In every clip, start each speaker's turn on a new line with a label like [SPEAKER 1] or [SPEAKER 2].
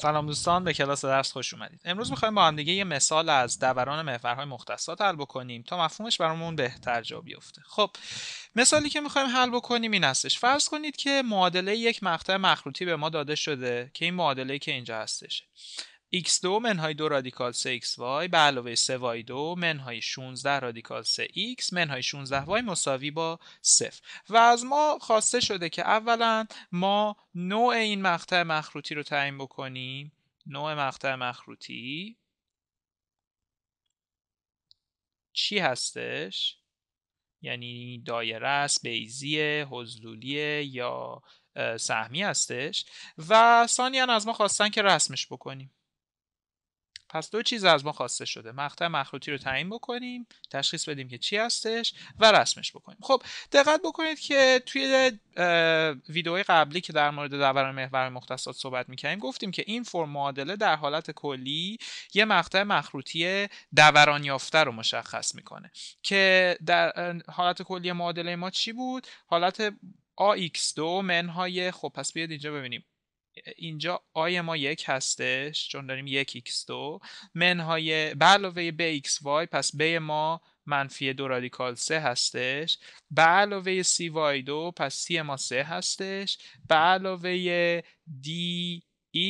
[SPEAKER 1] سلام دوستان به کلاس درس خوش اومدید امروز میخوایم با هم دیگه یه مثال از دوران محورهای مختصات حل بکنیم تا مفهومش برامون بهتر جا بیفته خب مثالی که میخوایم حل بکنیم این هستش فرض کنید که معادله یک مقطع مخروطی به ما داده شده که این معادله که اینجا هستش x2 منهای 2 رادیکال 3xy به علاوه 3 y2 منهای 16 رادیکال 3x منهای 16 y مساوی با 0 و از ما خواسته شده که اولا ما نوع این مقطع مخروطی رو تعیین بکنیم نوع مقطع مخروطی چی هستش یعنی دایره است بیزی حضلولی یا سهمی هستش و ثانیا از ما خواستن که رسمش بکنیم پس دو چیز از ما خواسته شده مقطع مخروطی رو تعیین بکنیم تشخیص بدیم که چی هستش و رسمش بکنیم خب دقت بکنید که توی ویدئوی قبلی که در مورد دوران محور مختصات صحبت میکردیم گفتیم که این فرم معادله در حالت کلی یه مقطع مخروطی دوران یافته رو مشخص میکنه که در حالت کلی معادله ما چی بود حالت AX2 منهای خب پس بیاید اینجا ببینیم اینجا آی ما یک هستش چون داریم یک ایکس دو منهای به علاوه ب ایکس وای پس b ما منفی دو رادیکال سه هستش به علاوه سی وای دو پس سی ما سه هستش به علاوه دی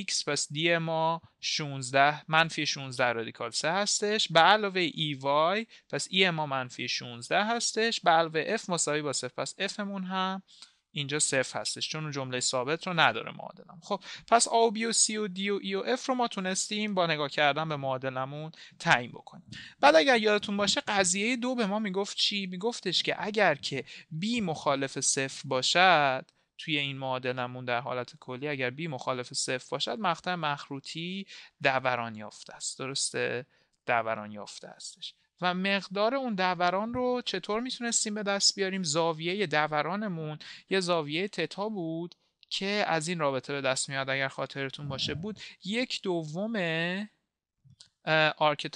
[SPEAKER 1] x پس دی ما 16 منفی 16 رادیکال 3 هستش به علاوه ای وای پس ای ما منفی 16 هستش به علاوه f مساوی با 0 پس f مون هم اینجا صفر هستش چون جمله ثابت رو نداره معادلم خب پس A و B و C و D و E و F رو ما تونستیم با نگاه کردن به معادلمون تعیین بکنیم بعد اگر یادتون باشه قضیه دو به ما میگفت چی میگفتش که اگر که B مخالف صفر باشد توی این معادلمون در حالت کلی اگر B مخالف صفر باشد مقطع مخروطی دوران یافته است درسته دوران یافته استش و مقدار اون دوران رو چطور میتونستیم به دست بیاریم زاویه دورانمون یه زاویه تتا بود که از این رابطه به دست میاد اگر خاطرتون باشه بود یک دوم آرک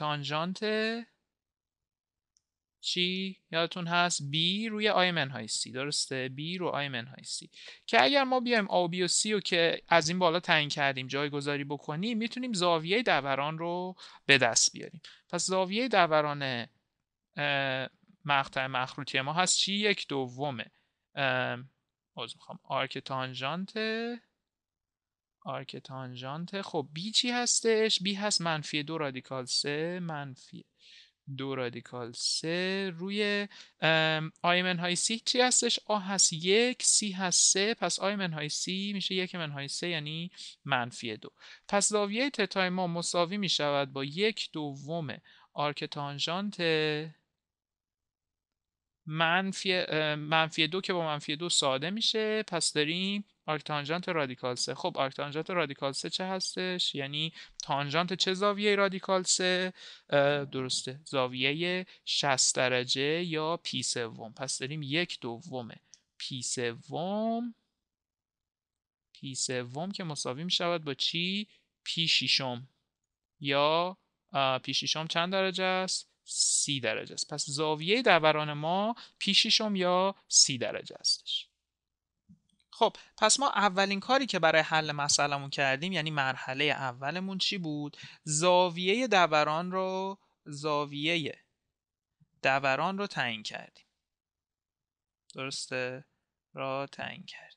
[SPEAKER 1] چی یادتون هست B روی آی منهای درسته B رو آی منهای که اگر ما بیایم A و سی رو که از این بالا تعیین کردیم جایگذاری بکنیم میتونیم زاویه دوران رو به دست بیاریم پس زاویه دوران مقطع مخروطی ما هست چی یک دومه از میخوام آرک تانجانت آرک تانجانت خب بی چی هستش بی هست منفی دو رادیکال سه منفی دو رادیکال سه روی آیمن های سی چی هستش؟ آ هست یک سی هست سه پس آیمن های سی میشه یک من های سه یعنی منفی دو پس زاویه تتای ما مساوی میشود با یک دوم آرک منفی دو که با منفی دو ساده میشه پس داریم آرکتانجانت رادیکال سه خب آرکتانجانت رادیکال سه چه هستش یعنی تانجانت چه زاویه رادیکال سه درسته زاویه 60 درجه یا پی سوم پس داریم یک دومه پی سوم پی سوم که مساوی می شود با چی پی شیشم یا پی شیشم چند درجه است سی درجه است پس زاویه دوران ما پیشیشم یا سی درجه استش خب پس ما اولین کاری که برای حل مسئلهمون کردیم یعنی مرحله اولمون چی بود زاویه دوران رو زاویه دوران رو تعیین کردیم درسته را تعیین کردیم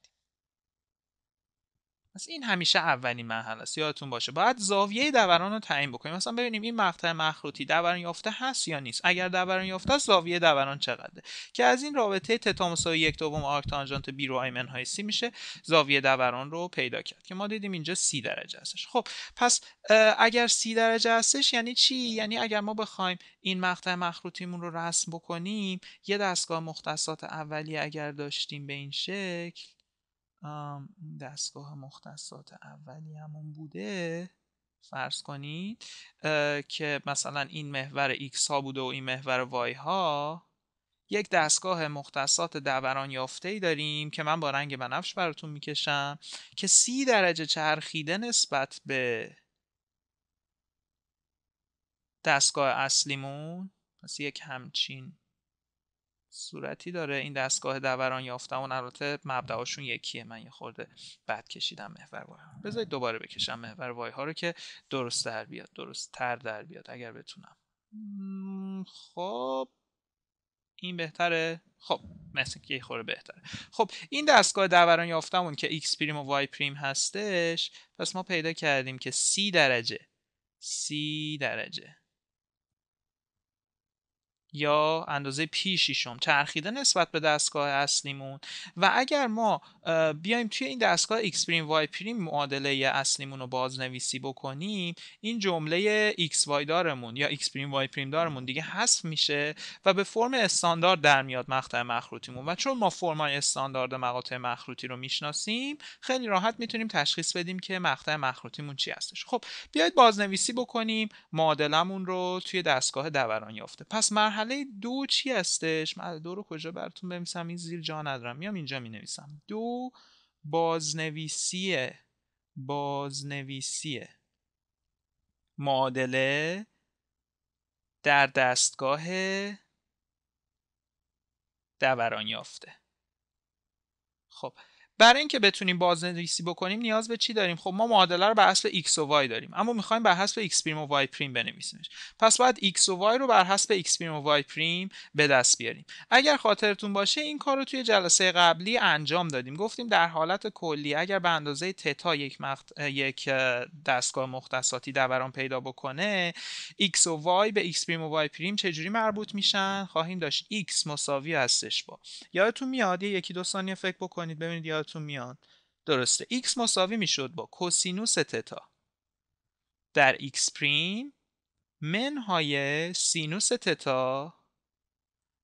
[SPEAKER 1] این همیشه اولین مرحله است یادتون باشه باید زاویه دوران رو تعیین بکنیم مثلا ببینیم این مقطع مخروطی دوران یافته هست یا نیست اگر دوران یافته است زاویه دوران چقدره که از این رابطه تتا مساوی یک دوم آرکتانجانت بی رو سی میشه زاویه دوران رو پیدا کرد که ما دیدیم اینجا سی درجه هستش خب پس اگر سی درجه هستش یعنی چی یعنی اگر ما بخوایم این مقطع مخروطیمون رو رسم بکنیم یه دستگاه مختصات اولی اگر داشتیم به این شکل دستگاه مختصات اولی همون بوده فرض کنید که مثلا این محور X ها بوده و این محور Y ها یک دستگاه مختصات دوران یافته ای داریم که من با رنگ بنفش براتون میکشم که سی درجه چرخیده نسبت به دستگاه اصلیمون پس یک همچین صورتی داره این دستگاه دوران یافتم و البته مبدعاشون یکیه من یه خورده بد کشیدم محور وای بذارید دوباره بکشم محور وای ها رو که درست در بیاد درست تر در بیاد اگر بتونم خب این بهتره خب مثل که یه خورده بهتره خب این دستگاه دوران یافتمون که ایکس پریم و وای پریم هستش پس ما پیدا کردیم که سی درجه سی درجه یا اندازه پی شیشم چرخیده نسبت به دستگاه اصلیمون و اگر ما بیایم توی این دستگاه x پریم y پریم معادله اصلیمون رو بازنویسی بکنیم این جمله x y دارمون یا x پریم y پریم دارمون دیگه حذف میشه و به فرم استاندارد در میاد مقطع مخروطیمون و چون ما فرمای استاندارد مقاطع مخروطی رو میشناسیم خیلی راحت میتونیم تشخیص بدیم که مقطع مخروطیمون چی هستش خب بیاید بازنویسی بکنیم معادلمون رو توی دستگاه دوران یافته پس مرحله مرحله دو چی هستش مرحله دو رو کجا براتون بنویسم این زیر جا ندارم میام اینجا می نویسم دو بازنویسی بازنویسیه معادله در دستگاه دوران یافته خب برای اینکه بتونیم بازنویسی بکنیم نیاز به چی داریم خب ما معادله رو بر حسب x و y داریم اما میخوایم بر حسب x پریم و y پریم بنویسیمش پس باید x و y رو بر حسب x پریم و y پریم به دست بیاریم اگر خاطرتون باشه این کار رو توی جلسه قبلی انجام دادیم گفتیم در حالت کلی اگر به اندازه تتا یک, یک دستگاه مختصاتی دوران پیدا بکنه x و y به x پریم و y پریم چجوری مربوط میشن خواهیم داشت x مساوی هستش با یادتون میاد یکی دو ثانیه فکر بکنید ببینید یادتون میاد درسته x مساوی میشد با کوسینوس تتا در x پریم منهای سینوس تتا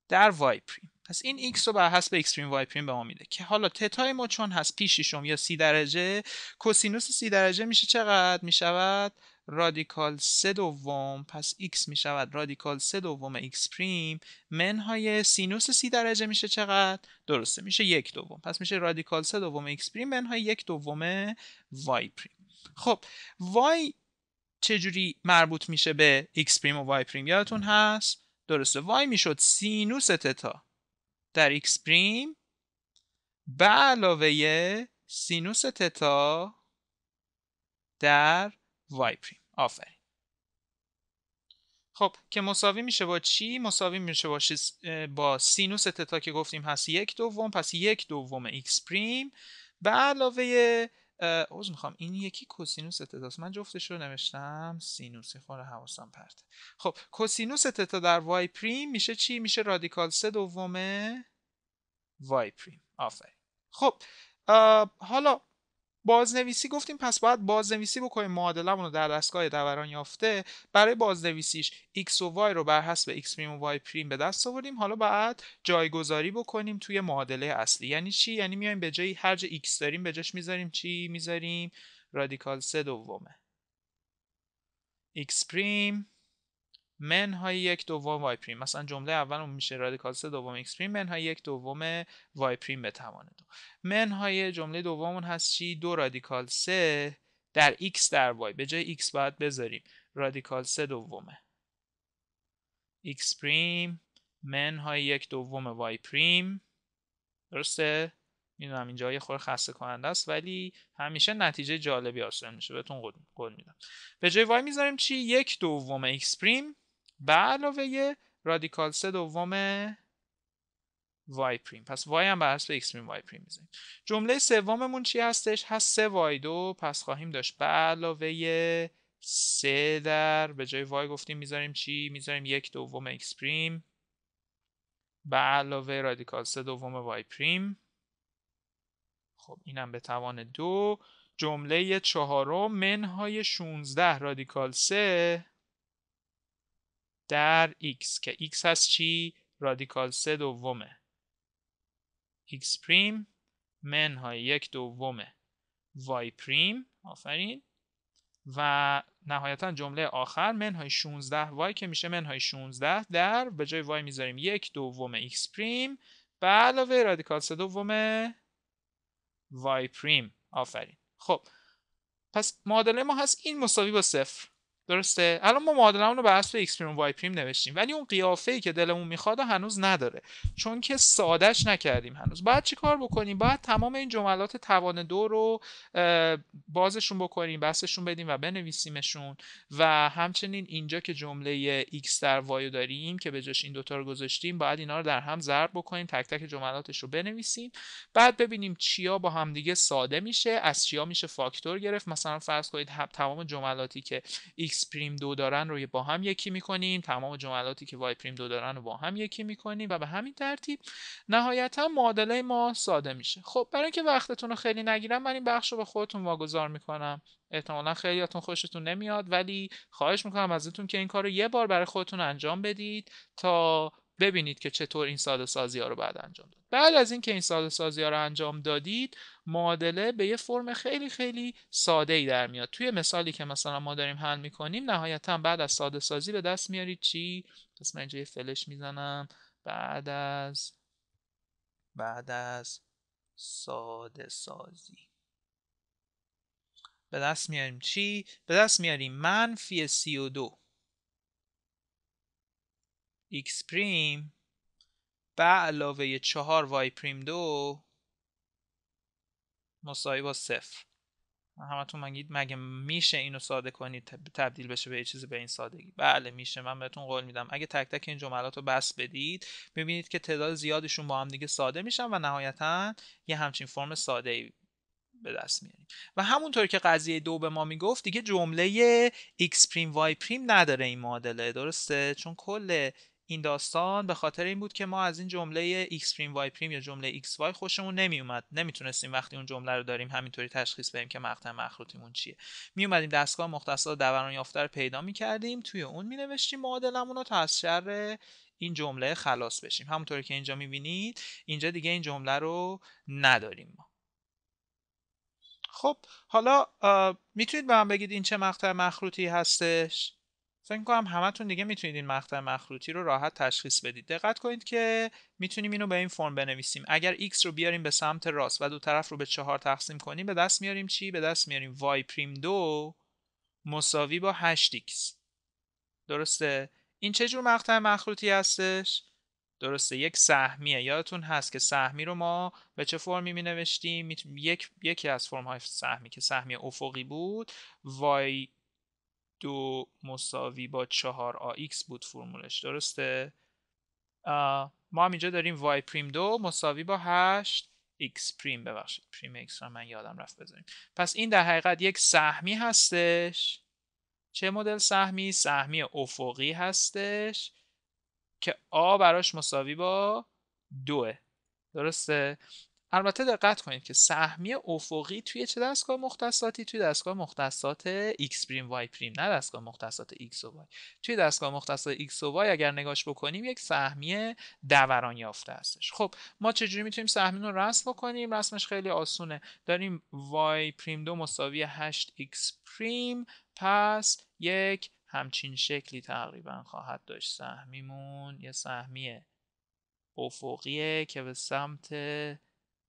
[SPEAKER 1] در y پریم پس این x رو بر حسب x پریم y پریم به ما میده که حالا تتا ما چون هست پی یا سی درجه کوسینوس سی درجه میشه چقدر میشود رادیکال سه دوم پس x می شود رادیکال سه دوم x پریم منهای سینوس سی درجه میشه چقدر؟ درسته میشه یک دوم پس میشه رادیکال سه دوم x پریم منهای یک دوم y پریم خب y چجوری مربوط میشه به x پریم و y پریم یادتون هست؟ درسته y میشد سینوس تتا در x پریم به علاوه سینوس تتا در وای پریم آفرین خب که مساوی میشه با چی مساوی میشه با, با سینوس تتا که گفتیم هست یک دوم پس یک دوم x پریم به علاوه اوز میخوام این یکی کوسینوس تتاست من جفتش رو نوشتم سینوس خور حواسم پرت خب کوسینوس تتا در وای پریم میشه چی میشه رادیکال سه دوم وای پریم آفرین خب حالا بازنویسی گفتیم پس باید بازنویسی بکنیم معادله رو در دستگاه دوران یافته برای بازنویسیش x و y رو بر حسب x پریم و y پریم به دست آوردیم حالا باید جایگذاری بکنیم توی معادله اصلی یعنی چی یعنی میایم به جای هر جا x داریم به جاش میذاریم چی میذاریم رادیکال 3 دومه x پریم من های یک دوم وای پریم مثلا جمله اول میشه رادیکال سه دوم ایکس پریم های یک دوم وای پریم به توان دو جمله دوممون هست چی دو رادیکال سه در x در وای به جای x باید بذاریم رادیکال سه دومه x پریم های یک دوم وای پریم درسته میدونم اینجا یه خور خسته کننده است ولی همیشه نتیجه جالبی حاصل میشه بهتون قول میدم به جای وای میذاریم چی یک دوم x پریم به علاوه رادیکال سه دوم وای پریم پس وای هم بر حسب ایکس پریم وای پریم میزنیم جمله سوممون چی هستش هست سه وای دو پس خواهیم داشت به علاوه سه در به جای وای گفتیم میذاریم چی میذاریم یک دوم ایکس پریم به علاوه رادیکال سه دوم وای پریم خب اینم به توان دو جمله چهارم منهای 16 رادیکال سه در x که x هست چی؟ رادیکال سه دومه x پریم منهای یک دومه y پریم آفرین و نهایتا جمله آخر منهای 16 y که میشه منهای 16 در به جای y میذاریم یک دومه x پریم به علاوه رادیکال سه دومه y پریم آفرین خب پس معادله ما هست این مساوی با صفر درسته الان ما معادلمون رو بر اصل X' پریم Y' پریم نوشتیم ولی اون قیافه ای که دلمون میخواد هنوز نداره چون که سادهش نکردیم هنوز بعد چی کار بکنیم بعد تمام این جملات توان دو رو بازشون بکنیم بسشون بدیم و بنویسیمشون و همچنین اینجا که جمله x در Y داریم که به جاش این دوتا رو گذاشتیم بعد اینا رو در هم ضرب بکنیم تک تک جملاتش رو بنویسیم بعد ببینیم چیا با همدیگه ساده میشه از چیا میشه فاکتور گرفت مثلا فرض کنید تمام جملاتی که x x پریم دو دارن رو با هم یکی میکنیم تمام جملاتی که y پریم دو دارن رو با هم یکی میکنیم و به همین ترتیب نهایتا معادله ما ساده میشه خب برای اینکه وقتتون رو خیلی نگیرم من این بخش رو به خودتون واگذار میکنم احتمالا خیلیاتون خوشتون نمیاد ولی خواهش میکنم ازتون که این کار رو یه بار برای خودتون انجام بدید تا ببینید که چطور این ساده سازی ها رو بعد انجام داد بعد از اینکه این ساده سازی ها رو انجام دادید معادله به یه فرم خیلی خیلی ساده ای در میاد توی مثالی که مثلا ما داریم حل میکنیم نهایتا بعد از ساده سازی به دست میارید چی پس من اینجا یه فلش میزنم بعد از بعد از ساده سازی به دست میاریم چی؟ به دست میاریم منفی سی و دو ایکس پریم به علاوه چهار وای پریم دو مساوی با صفر همتون مگید مگه میشه اینو ساده کنید تبدیل بشه به یه چیزی به این سادگی بله میشه من بهتون قول میدم اگه تک تک این جملات رو بس بدید ببینید که تعداد زیادشون با هم دیگه ساده میشن و نهایتا یه همچین فرم ساده ای به دست میاریم و همونطور که قضیه دو به ما میگفت دیگه جمله x پریم y پریم نداره این معادله درسته چون کل این داستان به خاطر این بود که ما از این جمله x پریم y پریم یا جمله xy خوشمون اومد نمیتونستیم وقتی اون جمله رو داریم همینطوری تشخیص بدیم که مقطع مخروطیمون چیه می اومدیم دستگاه مختصات دوران یافته رو پیدا میکردیم توی اون مینوشتیم معادلمون رو تا از شر این جمله خلاص بشیم همونطوری که اینجا میبینید اینجا دیگه این جمله رو نداریم ما خب حالا میتونید به من بگید این چه مقطع مخروطی هستش فکر میکنم همتون دیگه میتونید این مقطع مخروطی رو راحت تشخیص بدید دقت کنید که میتونیم اینو به این فرم بنویسیم اگر x رو بیاریم به سمت راست و دو طرف رو به چهار تقسیم کنیم به دست میاریم چی به دست میاریم y پریم دو مساوی با 8x درسته این چه جور مقطع مخروطی هستش درسته یک سهمیه یادتون هست که سهمی رو ما به چه فرمی می نوشتیم یک... یکی از فرم های سهمی که سهمی افقی بود y دو مساوی با 4 ax بود فرمولش درسته ما هم اینجا داریم y پریم دو مساوی با هشت x پریم ببخشید پریم x را من یادم رفت بذاریم پس این در حقیقت یک سهمی هستش چه مدل سهمی سهمی افقی هستش که آ براش مساوی با دوه درسته البته دقت کنید که سهمی افقی توی چه دستگاه مختصاتی توی دستگاه مختصات x پریم y پریم نه دستگاه مختصات x و y توی دستگاه مختصات x و y اگر نگاش بکنیم یک سهمی دوران یافته هستش خب ما چجوری میتونیم سهمی رو رسم بکنیم رسمش خیلی آسونه داریم y پریم دو مساوی 8 x پریم پس یک همچین شکلی تقریبا خواهد داشت سهمیمون یه سهمیه افقیه که به سمت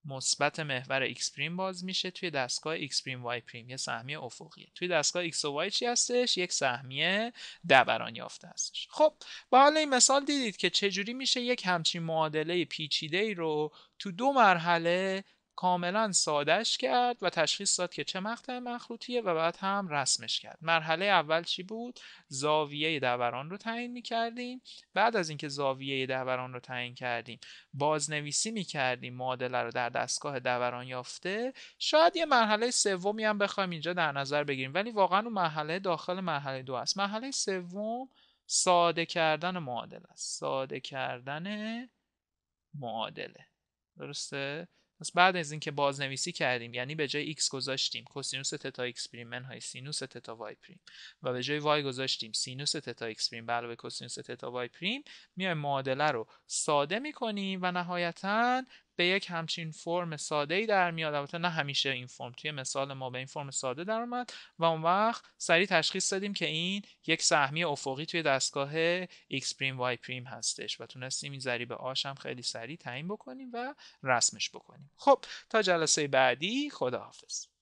[SPEAKER 1] مثبت محور ایکس پریم باز میشه توی دستگاه ایکس پریم وای پریم یه سهمیه افقیه توی دستگاه ایکس و وای چی هستش یک سهمیه دوران یافته هستش خب با حال این مثال دیدید که چجوری میشه یک همچین معادله پیچیده ای رو تو دو مرحله کاملا سادش کرد و تشخیص داد که چه مقطع مخروطیه و بعد هم رسمش کرد مرحله اول چی بود زاویه دوران رو تعیین می کردیم بعد از اینکه زاویه دوران رو تعیین کردیم بازنویسی می کردیم معادله رو در دستگاه دوران یافته شاید یه مرحله سومی هم بخوایم اینجا در نظر بگیریم ولی واقعا اون مرحله داخل مرحله دو است مرحله سوم ساده کردن معادله است ساده کردن معادله درسته پس بعد از اینکه بازنویسی کردیم یعنی به جای x گذاشتیم کسینوس تتا x پریم منهای سینوس تتا y پریم و به جای y گذاشتیم سینوس تتا x پریم بله به علاوه کسینوس تتا y پریم میایم معادله رو ساده میکنیم و نهایتاً به یک همچین فرم ساده ای در میاد البته نه همیشه این فرم توی مثال ما به این فرم ساده در اومد و اون وقت سریع تشخیص دادیم که این یک سهمی افقی توی دستگاه x پریم y پریم هستش و تونستیم این ضریب آش هم خیلی سریع تعیین بکنیم و رسمش بکنیم خب تا جلسه بعدی خداحافظ